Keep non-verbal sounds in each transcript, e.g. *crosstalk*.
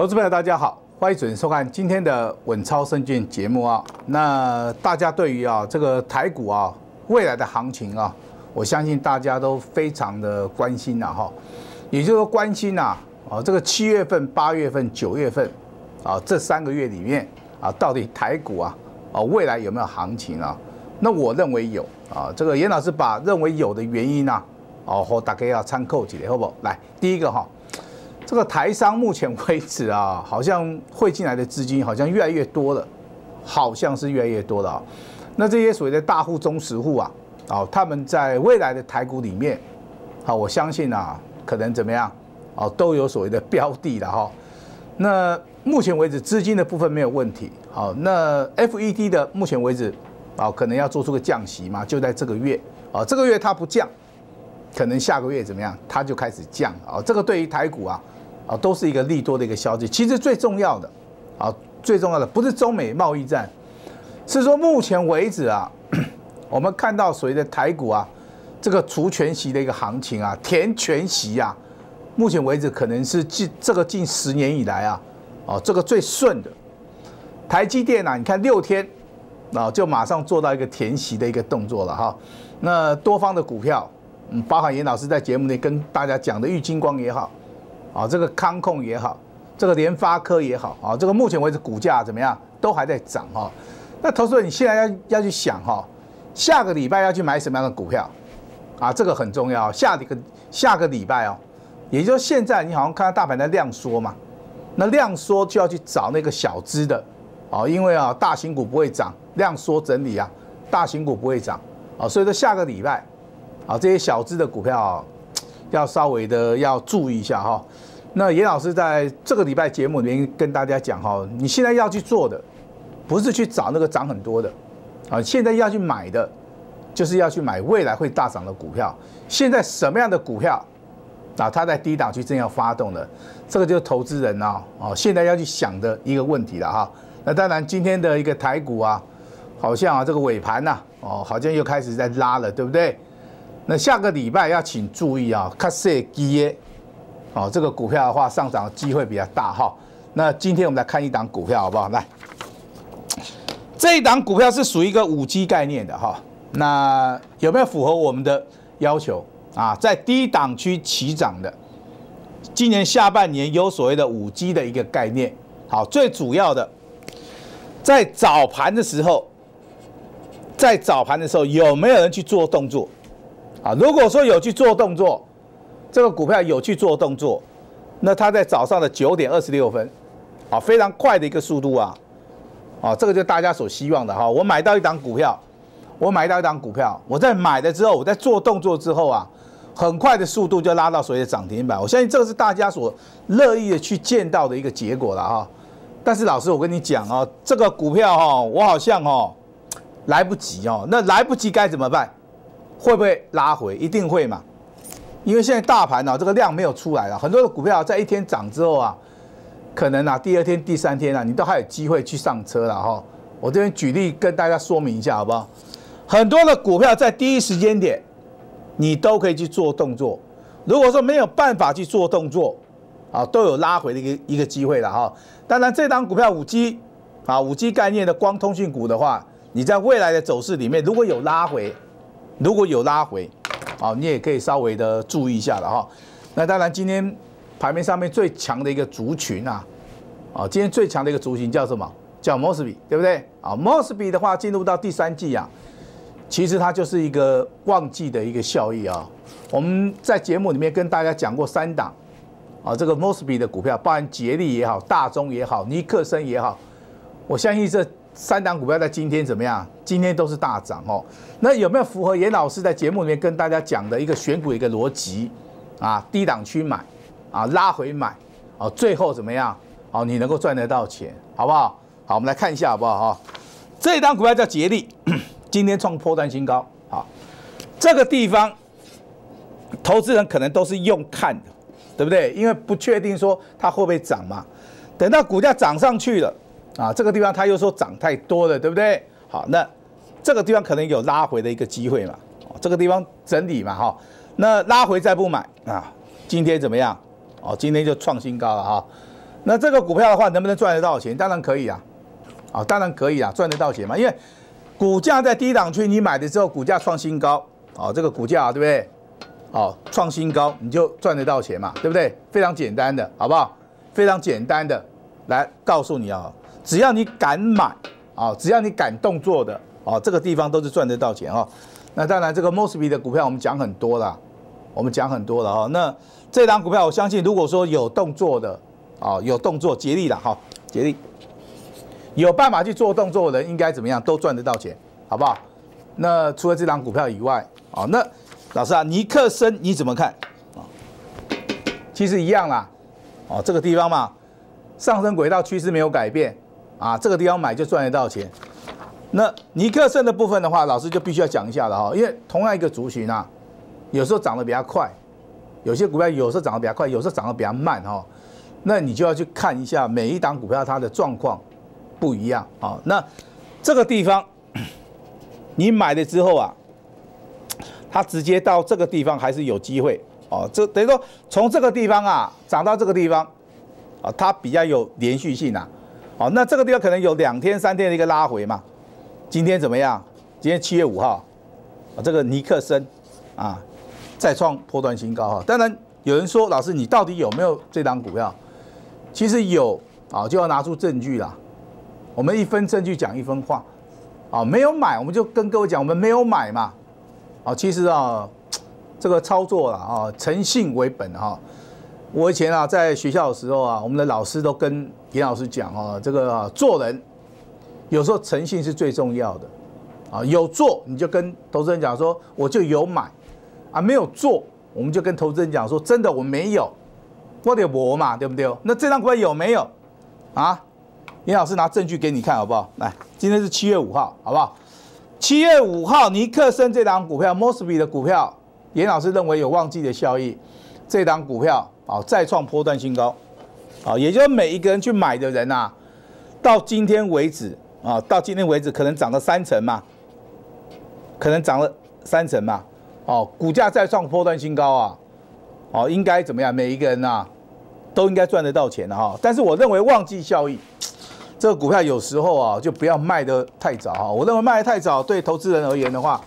投资朋友，大家好，欢迎准时收看今天的《稳操胜券》节目啊。那大家对于啊这个台股啊未来的行情啊，我相信大家都非常的关心呐哈。也就是说，关心呐啊这个七月份、八月份、九月份啊这三个月里面啊，到底台股啊啊未来有没有行情啊？那我认为有啊。这个严老师把认为有的原因呐，哦和大家要参考起下，好不？来，第一个哈。这个台商目前为止啊，*laughs* 好像汇进来的资金好像越来越多了，好像是越来越多了。那这些所谓的大户、中实户啊，哦，他们在未来的台股里面，好，我相信啊，可能怎么样，哦，都有所谓的标的了哈。那目前为止资金的部分没有问题。好，那 FED 的目前为止，哦，可能要做出个降息嘛，就在这个月，哦，这个月它不降，可能下个月怎么样，它就开始降。哦，这个对于台股啊。啊，都是一个利多的一个消息。其实最重要的，啊，最重要的不是中美贸易战，是说目前为止啊，*coughs* 我们看到所谓的台股啊，这个除全息的一个行情啊，填全息啊，目前为止可能是近这个近十年以来啊，哦，这个最顺的台积电啊，你看六天，啊，就马上做到一个填息的一个动作了哈。那多方的股票，嗯，包含严老师在节目内跟大家讲的玉金光也好。啊，这个康控也好，这个联发科也好，啊，这个目前为止股价怎么样，都还在涨哈。那投资者你现在要要去想哈，下个礼拜要去买什么样的股票啊？这个很重要。下个下个礼拜哦，也就是现在你好像看到大盘在量缩嘛，那量缩就要去找那个小资的啊，因为啊，大型股不会涨，量缩整理啊，大型股不会涨啊，所以说下个礼拜啊，这些小资的股票要稍微的要注意一下哈。那严老师在这个礼拜节目里面跟大家讲哈，你现在要去做的，不是去找那个涨很多的，啊，现在要去买的，就是要去买未来会大涨的股票。现在什么样的股票，啊，它在低档区正要发动的，这个就是投资人啊，哦，现在要去想的一个问题了哈。那当然今天的一个台股啊，好像啊这个尾盘呐，哦，好像又开始在拉了，对不对？那下个礼拜要请注意啊，卡瑟基耶。哦，这个股票的话，上涨的机会比较大哈。那今天我们来看一档股票好不好？来，这一档股票是属于一个五 G 概念的哈。那有没有符合我们的要求啊？在低档区起涨的，今年下半年有所谓的五 G 的一个概念。好，最主要的，在早盘的时候，在早盘的时候有没有人去做动作啊？如果说有去做动作。这个股票有去做动作，那它在早上的九点二十六分，啊，非常快的一个速度啊，啊，这个就大家所希望的哈。我买到一档股票，我买到一档股票，我在买了之后，我在做动作之后啊，很快的速度就拉到所谓的涨停板。我相信这个是大家所乐意的去见到的一个结果了哈。但是老师，我跟你讲啊，这个股票哈，我好像哦来不及哦，那来不及该怎么办？会不会拉回？一定会嘛？因为现在大盘呢，这个量没有出来了，很多的股票在一天涨之后啊，可能啊第二天、第三天啊，你都还有机会去上车了哈。我这边举例跟大家说明一下好不好？很多的股票在第一时间点，你都可以去做动作。如果说没有办法去做动作，啊，都有拉回的一个一个机会了哈。当然，这档股票五 G 啊，五 G 概念的光通讯股的话，你在未来的走势里面，如果有拉回，如果有拉回。哦，你也可以稍微的注意一下了哈。那当然，今天盘面上面最强的一个族群啊，啊，今天最强的一个族群叫什么？叫 Mosby，对不对？啊，s b y 的话进入到第三季啊，其实它就是一个旺季的一个效益啊。我们在节目里面跟大家讲过三档啊，这个 Mosby 的股票，包含杰力也好，大中也好，尼克森也好，我相信这。三档股票在今天怎么样？今天都是大涨哦。那有没有符合严老师在节目里面跟大家讲的一个选股的一个逻辑啊？低档区买，啊，拉回买，啊，最后怎么样？哦，你能够赚得到钱，好不好？好，我们来看一下好不好？哈，这一档股票叫杰力，*clears throat* 今天创破断新高。好，这个地方，投资人可能都是用看的，对不对？因为不确定说它会不会涨嘛。等到股价涨上去了。啊，这个地方他又说涨太多了，对不对？好，那这个地方可能有拉回的一个机会嘛，哦，这个地方整理嘛，哈，那拉回再不买啊，今天怎么样？哦，今天就创新高了哈，那这个股票的话能不能赚得到钱？当然可以啊，啊，当然可以啊，赚得到钱嘛，因为股价在低档区，你买的时候股价创新高，哦，这个股价对不对？哦，创新高你就赚得到钱嘛，对不对？非常简单的，好不好？非常简单的，来告诉你啊。只要你敢买，啊，只要你敢动作的，啊，这个地方都是赚得到钱啊。那当然，这个 Mosby 的股票我们讲很多了，我们讲很多了啊。那这档股票，我相信如果说有动作的，啊，有动作，接力了哈，接力，有办法去做动作的人，应该怎么样都赚得到钱，好不好？那除了这档股票以外，啊，那老师啊，尼克森你怎么看？啊，其实一样啦，哦，这个地方嘛，上升轨道趋势没有改变。啊，这个地方买就赚得到钱。那尼克森的部分的话，老师就必须要讲一下了哈，因为同样一个族群啊，有时候涨得比较快，有些股票有时候涨得比较快，有时候涨得比较慢哈。那你就要去看一下每一档股票它的状况不一样啊。那这个地方你买了之后啊，它直接到这个地方还是有机会哦。这等于说从这个地方啊涨到这个地方啊，它比较有连续性啊。好，那这个地方可能有两天三天的一个拉回嘛？今天怎么样？今天七月五号，这个尼克森，啊，再创破断新高哈。当然有人说，老师你到底有没有这档股票？其实有啊，就要拿出证据啦。我们一分证据讲一分话，啊，没有买，我们就跟各位讲，我们没有买嘛。啊，其实啊，这个操作了啊，诚信为本哈。我以前啊，在学校的时候啊，我们的老师都跟。严老师讲哦，这个做人有时候诚信是最重要的啊。有做你就跟投资人讲说我就有买啊，没有做我们就跟投资人讲说真的我没有，我得博嘛，对不对？那这张股票有没有啊？严老师拿证据给你看好不好？来，今天是七月五号，好不好？七月五号，尼克森这档股票，Mossby 的股票，严老师认为有旺季的效益，这档股票啊再创波段新高。啊，也就每一个人去买的人啊，到今天为止啊，到今天为止可能涨了三成嘛，可能涨了三成嘛，哦，股价再创破断新高啊，哦，应该怎么样？每一个人呐，都应该赚得到钱的哈。但是我认为旺季效益，这个股票有时候啊，就不要卖得太早啊。我认为卖太早对投资人而言的话，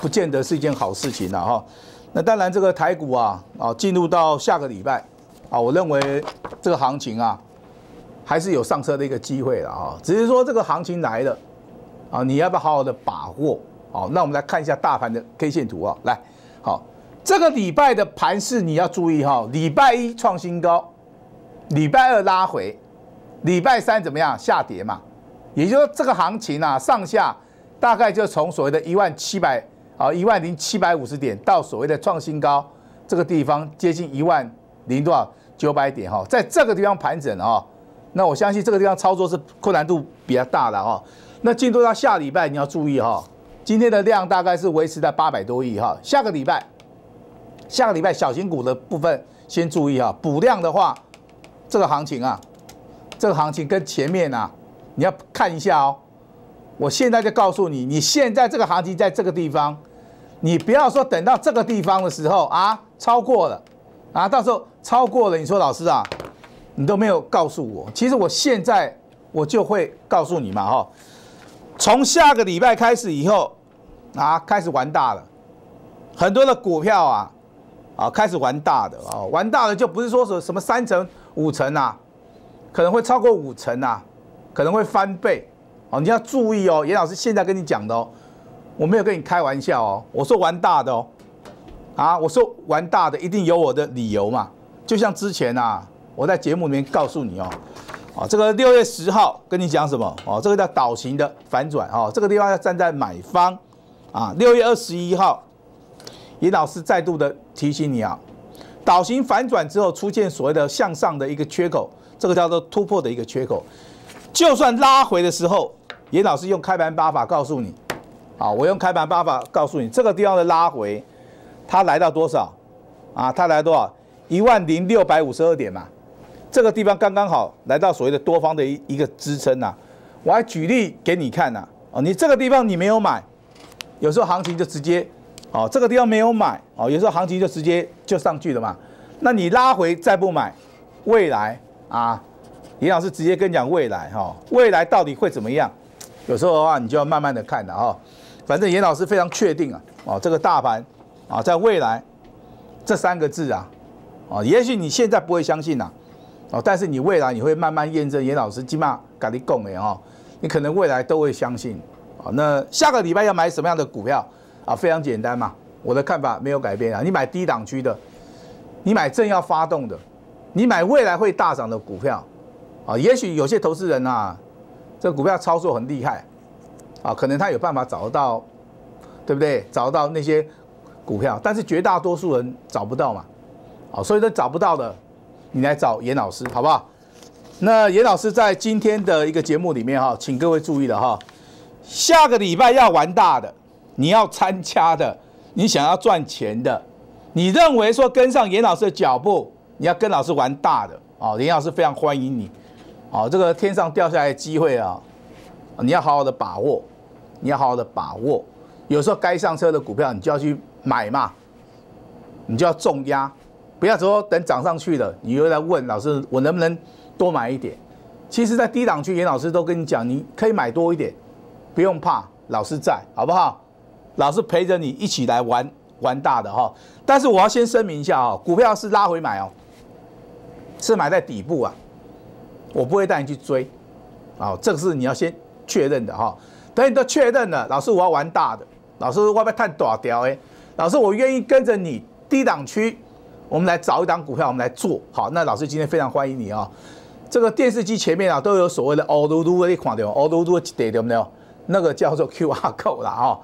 不见得是一件好事情了哈。那当然这个台股啊，啊，进入到下个礼拜。啊，我认为这个行情啊，还是有上车的一个机会的啊，只是说这个行情来了，啊，你要不要好好的把握？好，那我们来看一下大盘的 K 线图啊，来，好，这个礼拜的盘势你要注意哈，礼拜一创新高，礼拜二拉回，礼拜三怎么样？下跌嘛，也就是说这个行情啊，上下大概就从所谓的一万七百，啊一万零七百五十点到所谓的创新高这个地方，接近一万零多少？九百点哈，在这个地方盘整哦。那我相信这个地方操作是困难度比较大的哈。那进入到下礼拜，你要注意哈，今天的量大概是维持在八百多亿哈。下个礼拜，下个礼拜小型股的部分先注意哈，补量的话，这个行情啊，这个行情跟前面啊，你要看一下哦。我现在就告诉你，你现在这个行情在这个地方，你不要说等到这个地方的时候啊超过了，啊到时候。超过了，你说老师啊，你都没有告诉我。其实我现在我就会告诉你嘛，哈，从下个礼拜开始以后，啊，开始玩大了，很多的股票啊，啊，开始玩大的啊，玩大的就不是说是什么三成五成啊，可能会超过五成啊，可能会翻倍，哦，你要注意哦，严老师现在跟你讲的哦，我没有跟你开玩笑哦，我说玩大的哦，啊，我说玩大的一定有我的理由嘛。就像之前呐，我在节目里面告诉你哦，啊，这个六月十号跟你讲什么哦，这个叫倒型的反转啊，这个地方要站在买方啊。六月二十一号，尹老师再度的提醒你啊，倒型反转之后出现所谓的向上的一个缺口，这个叫做突破的一个缺口。就算拉回的时候，尹老师用开盘八法告诉你啊，我用开盘八法告诉你，这个地方的拉回，它来到多少啊？它来多少？一万零六百五十二点嘛，这个地方刚刚好来到所谓的多方的一一个支撑呐。我还举例给你看呐，哦，你这个地方你没有买，有时候行情就直接，哦，这个地方没有买，哦，有时候行情就直接就上去了嘛。那你拉回再不买，未来啊，严老师直接跟你讲未来哈，未来到底会怎么样？有时候的话你就要慢慢的看了哈。反正严老师非常确定啊，哦，这个大盘啊，在未来这三个字啊。哦，也许你现在不会相信呐，哦，但是你未来你会慢慢验证。严老师基本上敢立共的哦，你可能未来都会相信。啊，那下个礼拜要买什么样的股票啊？非常简单嘛，我的看法没有改变啊。你买低档区的，你买正要发动的，你买未来会大涨的股票。啊，也许有些投资人呐，这股票操作很厉害，啊，可能他有办法找得到，对不对？找到那些股票，但是绝大多数人找不到嘛。好，所以都找不到的，你来找严老师好不好？那严老师在今天的一个节目里面哈，请各位注意了哈，下个礼拜要玩大的，你要参加的，你想要赚钱的，你认为说跟上严老师的脚步，你要跟老师玩大的啊，严老师非常欢迎你，啊，这个天上掉下来的机会啊，你要好好的把握，你要好好的把握，有时候该上车的股票你就要去买嘛，你就要重压。不要说等涨上去了，你又来问老师，我能不能多买一点？其实，在低档区，严老师都跟你讲，你可以买多一点，不用怕，老师在，好不好？老师陪着你一起来玩玩大的哈。但是我要先声明一下哦，股票是拉回买哦，是买在底部啊，我不会带你去追，哦，这个是你要先确认的哈。等你都确认了，老师我要玩大的，老师外要探多少条哎？老师我愿意跟着你低档区。我们来找一档股票，我们来做好。那老师今天非常欢迎你啊！这个电视机前面啊，都有所谓的 “odoo” 的款的 “odoo” 得对不对？那个叫做 QR code 了啊，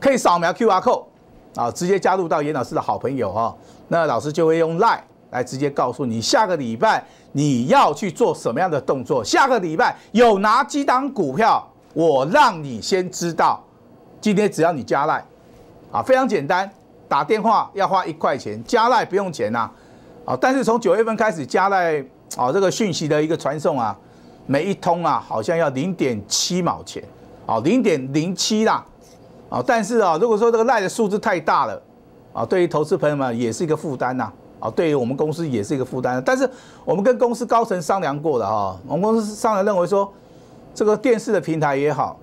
可以扫描 QR code 啊，直接加入到严老师的好朋友哈。那老师就会用 Line 来直接告诉你，下个礼拜你要去做什么样的动作，下个礼拜有哪几档股票，我让你先知道。今天只要你加 Line 啊，非常简单。打电话要花一块钱，加赖不用钱呐，啊！但是从九月份开始，加赖啊，这个讯息的一个传送啊，每一通啊，好像要零点七毛钱，啊，零点零七啦，啊！但是啊，如果说这个赖的数字太大了，啊，对于投资友们也是一个负担呐，啊，对于我们公司也是一个负担。但是我们跟公司高层商量过的哈，我们公司商量认为说，这个电视的平台也好，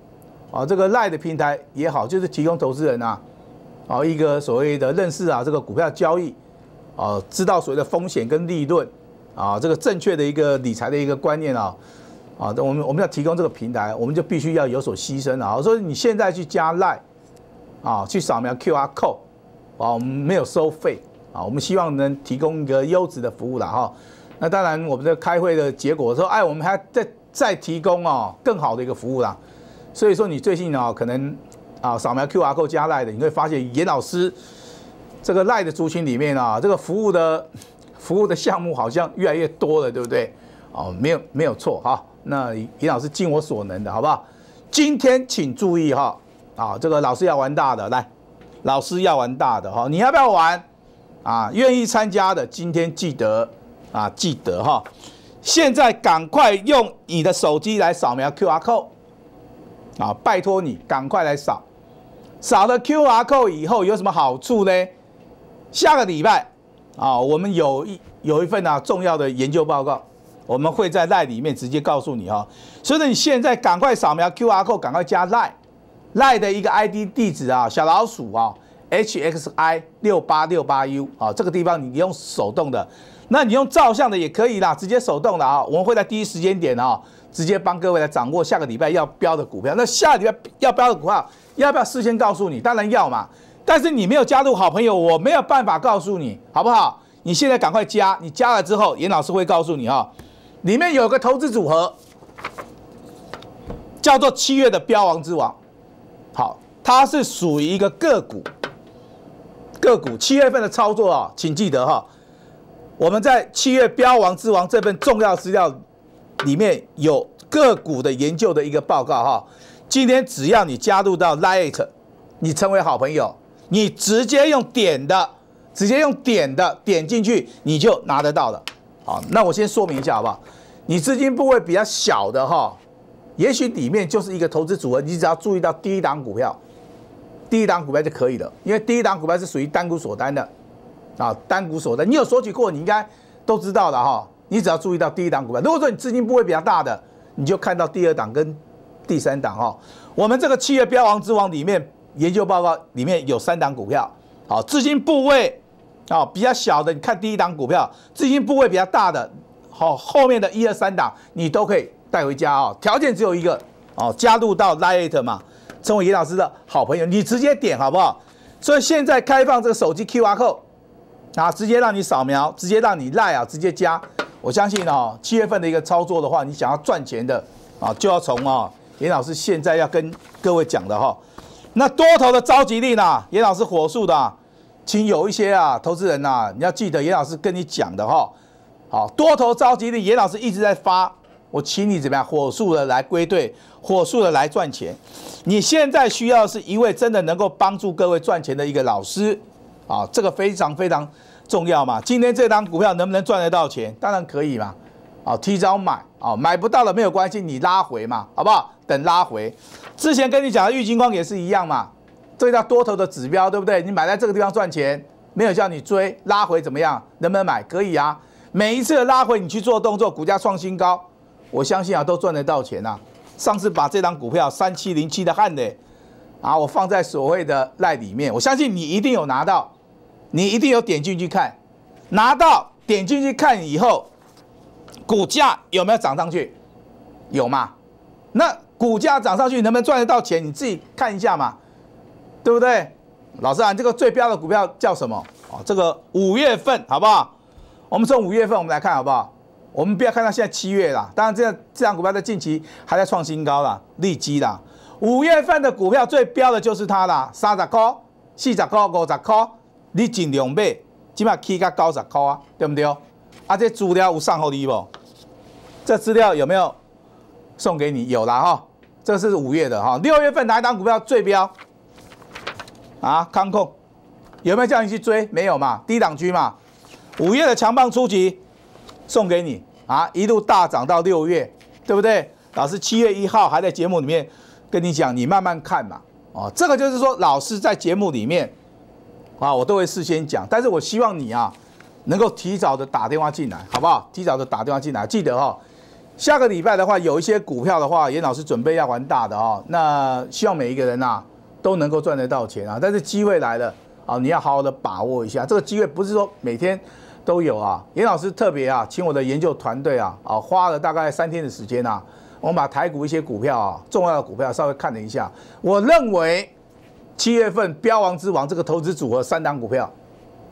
啊，这个赖的平台也好，就是提供投资人啊。哦，一个所谓的认识啊，这个股票交易，哦，知道所谓的风险跟利润，啊，这个正确的一个理财的一个观念啊，啊，我们我们要提供这个平台，我们就必须要有所牺牲啊。所以你现在去加赖，啊，去扫描 Q R code，啊，我们没有收费，啊，我们希望能提供一个优质的服务了哈。那当然，我们的开会的结果说，哎，我们还要再再提供哦更好的一个服务啦。所以说，你最近啊，可能。啊，扫描 Q R code 加 Lie 的，你会发现严老师这个 Lie 的族群里面啊，这个服务的服务的项目好像越来越多了，对不对？哦，没有没有错哈。那严老师尽我所能的好不好？今天请注意哈，啊，这个老师要玩大的，来，老师要玩大的哈，你要不要玩？啊，愿意参加的，今天记得啊，记得哈。现在赶快用你的手机来扫描 Q R code，啊，拜托你赶快来扫。扫了 QR code 以后有什么好处呢？下个礼拜啊，我们有一有一份啊重要的研究报告，我们会在赖里面直接告诉你啊。所以呢，你现在赶快扫描 QR code，赶快加赖赖的一个 ID 地址啊，小老鼠啊，HXI 六八六八 U 啊，这个地方你用手动的，那你用照相的也可以啦，直接手动的啊，我们会在第一时间点啊，直接帮各位来掌握下个礼拜要标的股票。那下礼拜要标的股票。要不要事先告诉你？当然要嘛。但是你没有加入好朋友，我没有办法告诉你，好不好？你现在赶快加，你加了之后，严老师会告诉你啊。里面有个投资组合，叫做七月的标王之王。好，它是属于一个个股。个股七月份的操作啊，请记得哈。我们在七月标王之王这份重要资料里面有个股的研究的一个报告哈。今天只要你加入到 l i t 你成为好朋友，你直接用点的，直接用点的点进去，你就拿得到了。好，那我先说明一下好不好？你资金部位比较小的哈，也许里面就是一个投资组合，你只要注意到第一档股票，第一档股票就可以了，因为第一档股票是属于单股锁单的啊，单股锁单。你有索取过，你应该都知道的哈。你只要注意到第一档股票。如果说你资金部位比较大的，你就看到第二档跟。第三档哈，我们这个七月标王之王里面研究报告里面有三档股票，好，资金部位，啊比较小的你看第一档股票，资金部位比较大的，好，后面的一二三档你都可以带回家啊，条件只有一个，哦，加入到 l i t e 嘛，成为严老师的好朋友，你直接点好不好？所以现在开放这个手机 QR code 啊，直接让你扫描，直接让你 l i e 啊，直接加，我相信哦，七月份的一个操作的话，你想要赚钱的啊，就要从啊。严老师现在要跟各位讲的哈，那多头的召集令啊？严老师火速的，请有一些啊投资人呐，你要记得严老师跟你讲的哈，好多头召集令，严老师一直在发，我请你怎么样火速的来归队，火速的来赚钱。你现在需要是一位真的能够帮助各位赚钱的一个老师啊，这个非常非常重要嘛。今天这张股票能不能赚得到钱？当然可以嘛，啊，提早买，啊，买不到了没有关系，你拉回嘛，好不好？等拉回之前跟你讲的郁金光也是一样嘛，这叫多头的指标，对不对？你买在这个地方赚钱，没有叫你追拉回怎么样？能不能买？可以啊。每一次拉回你去做动作，股价创新高，我相信啊都赚得到钱呐。上次把这张股票三七零七的汉雷啊，我放在所谓的赖里面，我相信你一定有拿到，你一定有点进去看，拿到点进去看以后，股价有没有涨上去？有吗？那。股价涨上去，能不能赚得到钱？你自己看一下嘛，对不对？老师啊，这个最标的股票叫什么？哦，这个五月份好不好？我们从五月份我们来看好不好？我们不要看到现在七月啦。当然，这这样股票在近期还在创新高啦，利基啦。五月份的股票最标的就是它啦，三十块、四十块、五十块，你尽量买，起码起个九十块啊，对不对？啊，这资料有上好你一部，这资料有没有送给你？有了哈。这是五月的哈，六月份哪一档股票最彪？啊，康控有没有叫你去追？没有嘛，低档区嘛。五月的强棒初级送给你啊，一路大涨到六月，对不对？老师七月一号还在节目里面跟你讲，你慢慢看嘛。哦，这个就是说老师在节目里面啊，我都会事先讲，但是我希望你啊，能够提早的打电话进来，好不好？提早的打电话进来，记得哈。下个礼拜的话，有一些股票的话，严老师准备要玩大的哦。那希望每一个人呐都能够赚得到钱啊！但是机会来了啊，你要好好的把握一下。这个机会不是说每天都有啊。严老师特别啊，请我的研究团队啊啊花了大概三天的时间啊，我们把台股一些股票啊重要的股票稍微看了一下。我认为七月份标王之王这个投资组合三档股票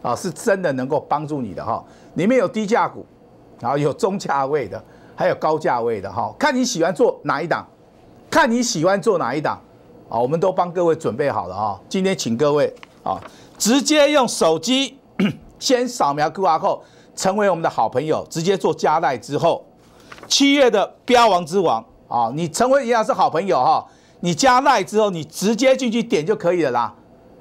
啊，是真的能够帮助你的哈。里面有低价股，然后有中价位的。还有高价位的哈，看你喜欢做哪一档，看你喜欢做哪一档，啊，我们都帮各位准备好了啊。今天请各位啊，直接用手机 *coughs* 先扫描 c o d 后，成为我们的好朋友，直接做加赖之后，七月的标王之王啊，你成为一样是好朋友哈。你加赖之后，你直接进去点就可以了啦。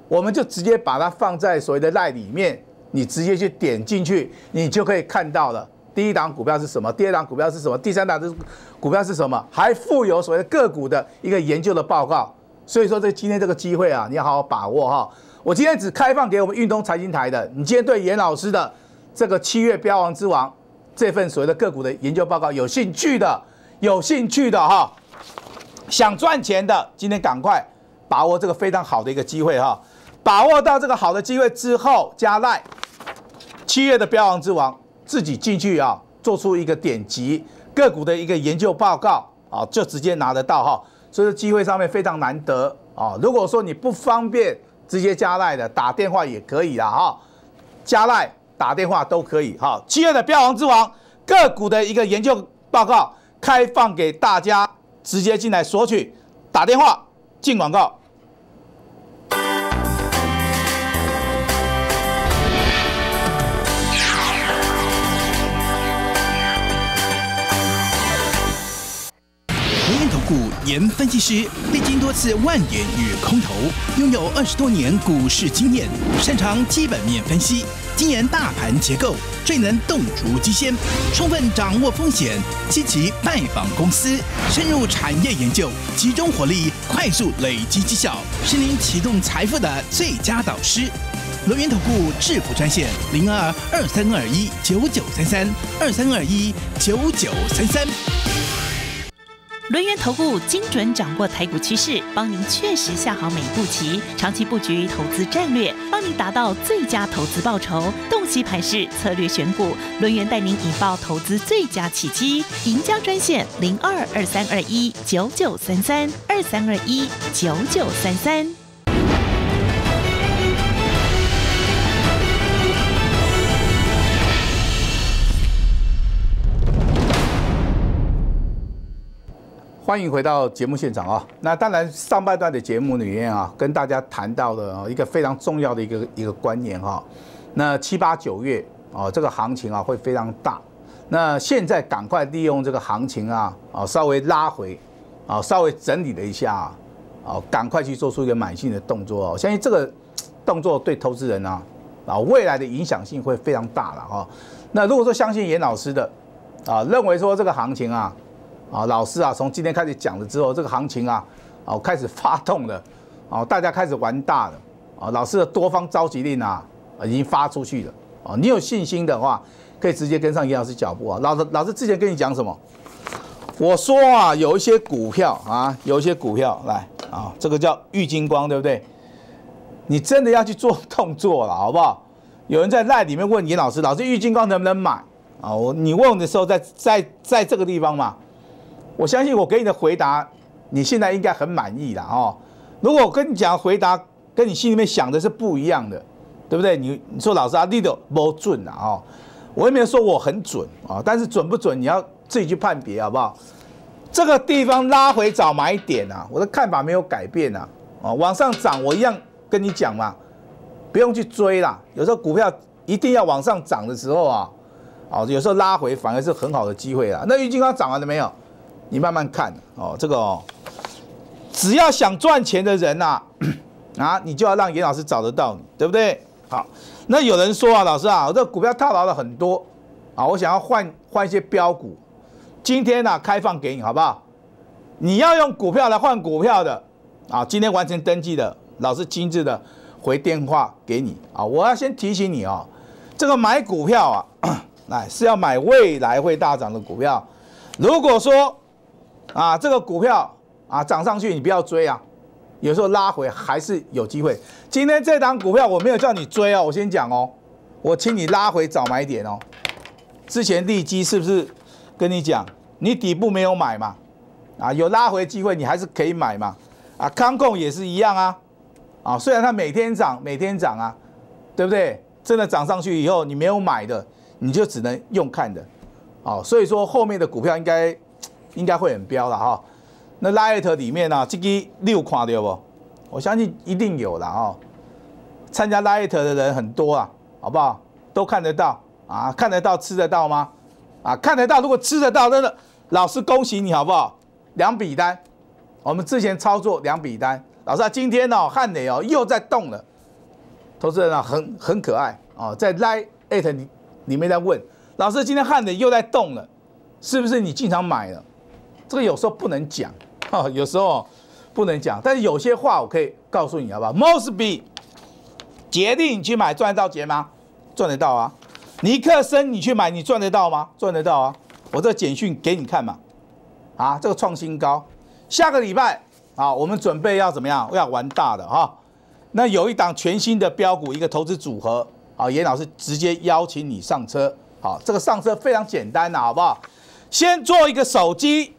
我们就直接把它放在所谓的赖里面，你直接去点进去，你就可以看到了。第一档股票是什么？第二档股票是什么？第三档就是股票是什么？还附有所谓的个股的一个研究的报告。所以说，这今天这个机会啊，你要好好把握哈。我今天只开放给我们运通财经台的。你今天对严老师的这个七月标王之王这份所谓的个股的研究报告有兴趣的，有兴趣的哈，想赚钱的，今天赶快把握这个非常好的一个机会哈。把握到这个好的机会之后，加赖七月的标王之王。自己进去啊，做出一个典籍个股的一个研究报告啊，就直接拿得到哈。所以说机会上面非常难得啊。如果说你不方便直接加赖的打电话也可以啦哈，加赖打电话都可以哈。七月的标王之王个股的一个研究报告开放给大家直接进来索取，打电话进广告。研分析师历经多次万点与空头，拥有二十多年股市经验，擅长基本面分析，今研大盘结构，最能洞烛机先，充分掌握风险，积极拜访公司，深入产业研究，集中火力，快速累积绩效，是您启动财富的最佳导师。罗源投顾智普专线零二二三二一九九三三二三二一九九三三。轮源投顾精准掌握台股趋势，帮您确实下好每一步棋，长期布局投资战略，帮您达到最佳投资报酬。洞悉盘势，策略选股，轮源带您引爆投资最佳契机。赢家专线零二二三二一九九三三二三二一九九三三。欢迎回到节目现场啊！那当然，上半段的节目里面啊，跟大家谈到的一个非常重要的一个一个观念哈。那七八九月啊，这个行情啊会非常大。那现在赶快利用这个行情啊啊，稍微拉回啊，稍微整理了一下啊，赶快去做出一个买进的动作。相信这个动作对投资人呢啊未来的影响性会非常大了哈。那如果说相信严老师的啊，认为说这个行情啊。啊，老师啊，从今天开始讲了之后，这个行情啊，哦，开始发动了，哦，大家开始玩大了，啊，老师的多方召集令啊，已经发出去了，啊，你有信心的话，可以直接跟上严老师脚步啊。老师，老师之前跟你讲什么？我说啊，有一些股票啊，有一些股票来啊，这个叫玉金光，对不对？你真的要去做动作了，好不好？有人在赖里面问严老师，老师玉金光能不能买啊？我你问的时候在在在这个地方嘛。我相信我给你的回答，你现在应该很满意啦，哦。如果我跟你讲回答跟你心里面想的是不一样的，对不对？你你说老师啊，你的不准啊，哦，我也没有说我很准啊，但是准不准你要自己去判别好不好？这个地方拉回找买点啊，我的看法没有改变啊，啊，往上涨我一样跟你讲嘛，不用去追啦。有时候股票一定要往上涨的时候啊，哦，有时候拉回反而是很好的机会啦。那郁金香涨完了没有？你慢慢看哦，这个哦，只要想赚钱的人呐，*clears throat* 啊，你就要让严老师找得到你，对不对？好，那有人说啊，老师啊，我这股票套牢了很多啊，我想要换换一些标股，今天呢开放给你，好不好？你要用股票来换股票的啊，今天完成登记的，老师亲自的回电话给你啊。我要先提醒你啊，这个买股票啊，来 *clears throat* 是要买未来会大涨的股票，如果说。啊，这个股票啊涨上去，你不要追啊，有时候拉回还是有机会。今天这档股票我没有叫你追哦，我先讲哦，我请你拉回找买点哦。之前利基是不是跟你讲，你底部没有买嘛？啊，有拉回机会你还是可以买嘛？啊，康共也是一样啊，啊，虽然它每天涨，每天涨啊，对不对？真的涨上去以后你没有买的，你就只能用看的，哦，所以说后面的股票应该。应该会很标了哈，那 l i t 里面啊，这个六看到不？我相信一定有了哈。参加 l i t 的人很多啊，好不好？都看得到啊，看得到吃得到吗？啊，看得到，如果吃得到，真的，老师恭喜你好不好？两笔单，我们之前操作两笔单，老师今天哦，汉磊哦又在动了，投资人啊很很可爱哦，在 lite 里里面在问，老师今天汉磊又在动了，是不是你经常买了？这个有时候不能讲哈，有时候不能讲，但是有些话我可以告诉你，好不好？Mosby 决定去买赚到钱吗？赚得到啊！尼克森你去买，你赚得到吗？赚得到啊！我这简讯给你看嘛，啊，这个创新高，下个礼拜啊，我们准备要怎么样？要玩大的哈！那有一档全新的标股，一个投资组合啊，严老师直接邀请你上车，好，这个上车非常简单呐，好不好？先做一个手机。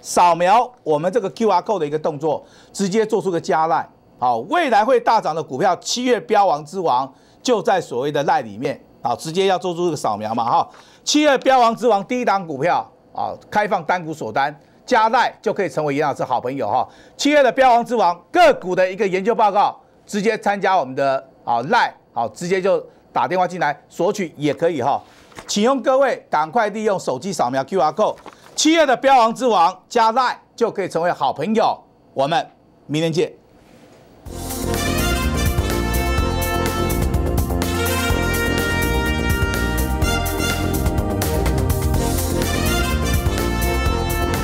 扫描我们这个 QR Code 的一个动作，直接做出个加赖。好，未来会大涨的股票，七月标王之王就在所谓的赖里面，好，直接要做出这个扫描嘛，哈，七月标王之王第一档股票啊，开放单股锁单加赖就可以成为严老师好朋友哈，七月的标王之王个股的一个研究报告，直接参加我们的啊赖，好，直接就打电话进来索取也可以哈，请用各位赶快利用手机扫描 QR Code。七月的标王之王加奈就可以成为好朋友。我们明天见。